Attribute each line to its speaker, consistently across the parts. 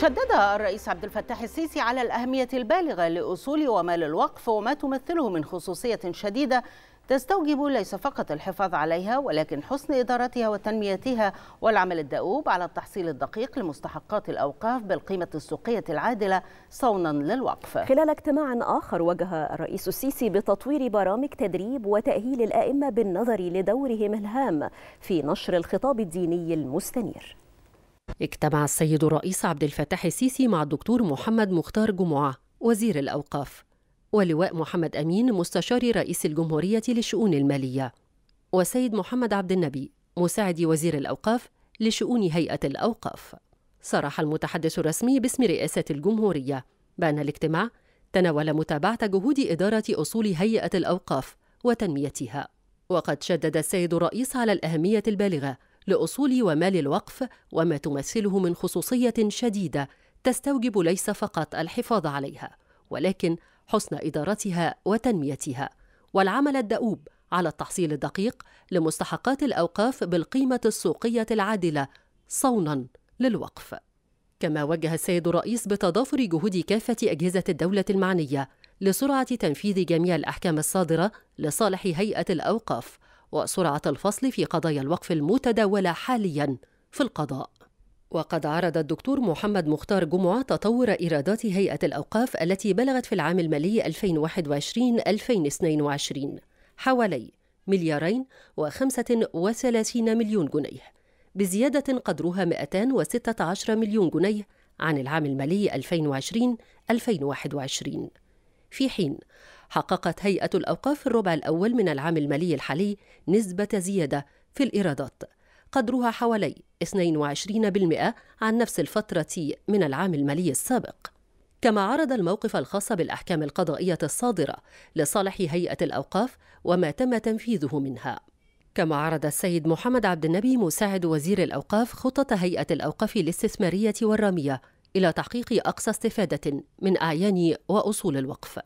Speaker 1: شدد الرئيس عبد الفتاح السيسي على الأهمية البالغة لأصول ومال الوقف وما تمثله من خصوصية شديدة تستوجب ليس فقط الحفاظ عليها ولكن حسن إدارتها وتنميتها والعمل الدؤوب على التحصيل الدقيق لمستحقات الأوقاف بالقيمة السوقية العادلة صونا للوقف خلال اجتماع آخر وجه الرئيس السيسي بتطوير برامج تدريب وتأهيل الأئمة بالنظر لدورهم الهام في نشر الخطاب الديني المستنير اجتمع السيد الرئيس عبد الفتاح السيسي مع الدكتور محمد مختار جمعة وزير الأوقاف ولواء محمد أمين مستشار رئيس الجمهورية للشؤون المالية وسيد محمد عبد النبي مساعد وزير الأوقاف لشؤون هيئة الأوقاف صرح المتحدث الرسمي باسم رئاسة الجمهورية بأن الاجتماع تناول متابعة جهود إدارة أصول هيئة الأوقاف وتنميتها وقد شدد السيد الرئيس على الأهمية البالغة لأصول ومال الوقف وما تمثله من خصوصية شديدة تستوجب ليس فقط الحفاظ عليها ولكن حسن إدارتها وتنميتها والعمل الدؤوب على التحصيل الدقيق لمستحقات الأوقاف بالقيمة السوقية العادلة صونا للوقف كما وجه السيد الرئيس بتضافر جهود كافة أجهزة الدولة المعنية لسرعة تنفيذ جميع الأحكام الصادرة لصالح هيئة الأوقاف وسرعة الفصل في قضايا الوقف المتداولة حاليا في القضاء وقد عرض الدكتور محمد مختار جمعة تطور إيرادات هيئة الأوقاف التي بلغت في العام المالي 2021-2022 حوالي مليارين و35 مليون جنيه بزيادة قدرها 216 مليون جنيه عن العام المالي 2020-2021 في حين حققت هيئة الأوقاف في الربع الأول من العام المالي الحالي نسبة زيادة في الإيرادات قدرها حوالي 22% عن نفس الفترة من العام المالي السابق كما عرض الموقف الخاص بالأحكام القضائية الصادرة لصالح هيئة الأوقاف وما تم تنفيذه منها كما عرض السيد محمد عبد النبي مساعد وزير الأوقاف خطط هيئة الأوقاف الاستثمارية والرامية إلى تحقيق أقصى استفادة من أعيان وأصول الوقف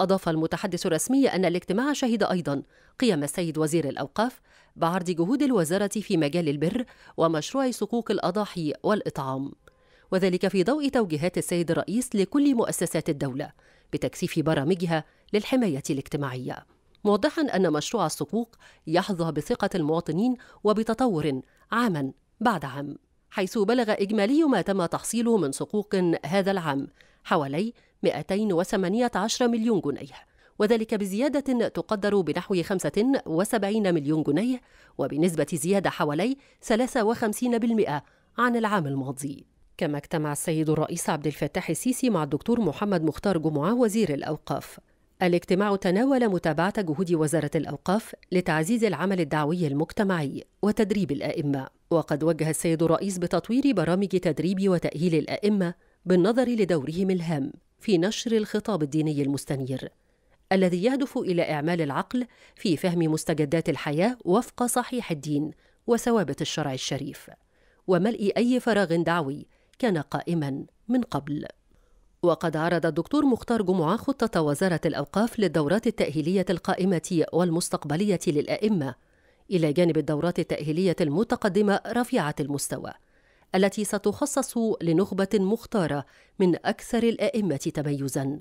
Speaker 1: أضاف المتحدث الرسمي أن الاجتماع شهد أيضا قيام السيد وزير الأوقاف بعرض جهود الوزارة في مجال البر ومشروع صكوك الأضاحي والإطعام وذلك في ضوء توجيهات السيد الرئيس لكل مؤسسات الدولة بتكثيف برامجها للحماية الاجتماعية موضحا أن مشروع الصكوك يحظى بثقة المواطنين وبتطور عاما بعد عام حيث بلغ إجمالي ما تم تحصيله من صكوك هذا العام حوالي 218 مليون جنيه وذلك بزيادة تقدر بنحو 75 مليون جنيه وبنسبة زيادة حوالي 53% عن العام الماضي كما اجتمع السيد الرئيس عبد الفتاح السيسي مع الدكتور محمد مختار جمعة وزير الأوقاف الاجتماع تناول متابعة جهود وزارة الأوقاف لتعزيز العمل الدعوي المجتمعي وتدريب الأئمة وقد وجه السيد الرئيس بتطوير برامج تدريب وتأهيل الأئمة بالنظر لدورهم الهام في نشر الخطاب الديني المستنير الذي يهدف الى اعمال العقل في فهم مستجدات الحياه وفق صحيح الدين وثوابت الشرع الشريف وملء اي فراغ دعوي كان قائما من قبل وقد عرض الدكتور مختار جمعة خطة وزارة الأوقاف للدورات التأهيلية القائمة والمستقبلية للأئمة إلى جانب الدورات التأهيلية المتقدمة رفيعة المستوى التي ستخصص لنخبة مختارة من أكثر الأئمة تميزا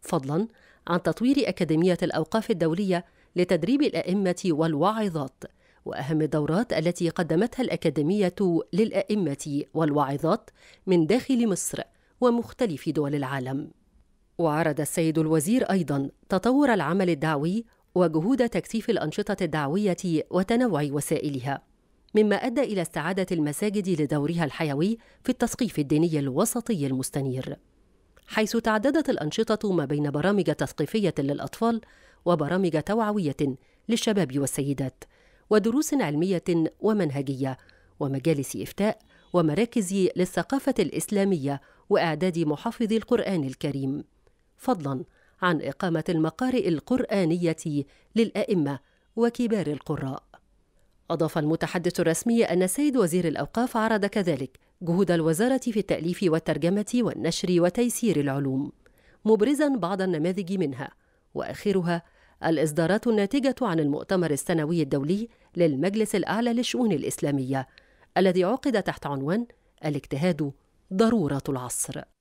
Speaker 1: فضلا عن تطوير أكاديمية الأوقاف الدولية لتدريب الأئمة والواعظات وأهم الدورات التي قدمتها الأكاديمية للأئمة والواعظات من داخل مصر ومختلف دول العالم وعرض السيد الوزير أيضا تطور العمل الدعوي وجهود تكثيف الأنشطة الدعوية وتنوع وسائلها مما أدى إلى استعادة المساجد لدورها الحيوي في التثقيف الديني الوسطي المستنير حيث تعددت الأنشطة ما بين برامج تثقيفية للأطفال وبرامج توعوية للشباب والسيدات ودروس علمية ومنهجية ومجالس إفتاء ومراكز للثقافة الإسلامية وإعداد محافظ القرآن الكريم فضلاً عن إقامة المقارئ القرآنية للأئمة وكبار القراء أضاف المتحدث الرسمي أن السيد وزير الأوقاف عرض كذلك جهود الوزارة في التأليف والترجمة والنشر وتيسير العلوم مبرزا بعض النماذج منها وآخرها الإصدارات الناتجة عن المؤتمر السنوي الدولي للمجلس الأعلى للشؤون الإسلامية الذي عقد تحت عنوان الاجتهاد ضرورة العصر